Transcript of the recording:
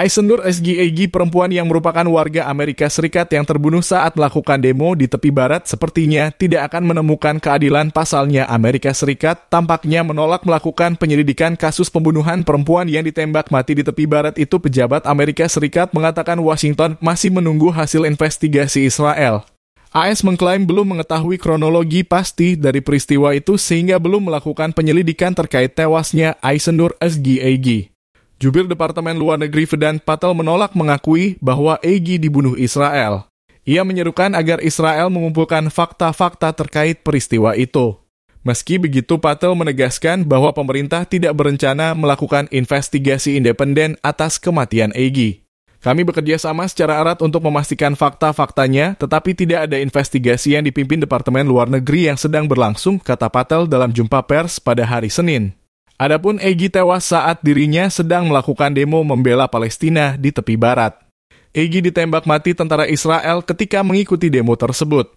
Aisendur SGEG perempuan yang merupakan warga Amerika Serikat yang terbunuh saat melakukan demo di tepi barat sepertinya tidak akan menemukan keadilan pasalnya Amerika Serikat tampaknya menolak melakukan penyelidikan kasus pembunuhan perempuan yang ditembak mati di tepi barat itu pejabat Amerika Serikat mengatakan Washington masih menunggu hasil investigasi Israel. AS mengklaim belum mengetahui kronologi pasti dari peristiwa itu sehingga belum melakukan penyelidikan terkait tewasnya Aisendur SGAG. Jubir Departemen Luar Negeri Vedan Patel menolak mengakui bahwa Egi dibunuh Israel. Ia menyerukan agar Israel mengumpulkan fakta-fakta terkait peristiwa itu. Meski begitu, Patel menegaskan bahwa pemerintah tidak berencana melakukan investigasi independen atas kematian Egi. Kami bekerja sama secara erat untuk memastikan fakta-faktanya, tetapi tidak ada investigasi yang dipimpin Departemen Luar Negeri yang sedang berlangsung, kata Patel dalam jumpa pers pada hari Senin. Adapun Egi tewas saat dirinya sedang melakukan demo membela Palestina di tepi barat. Egi ditembak mati tentara Israel ketika mengikuti demo tersebut.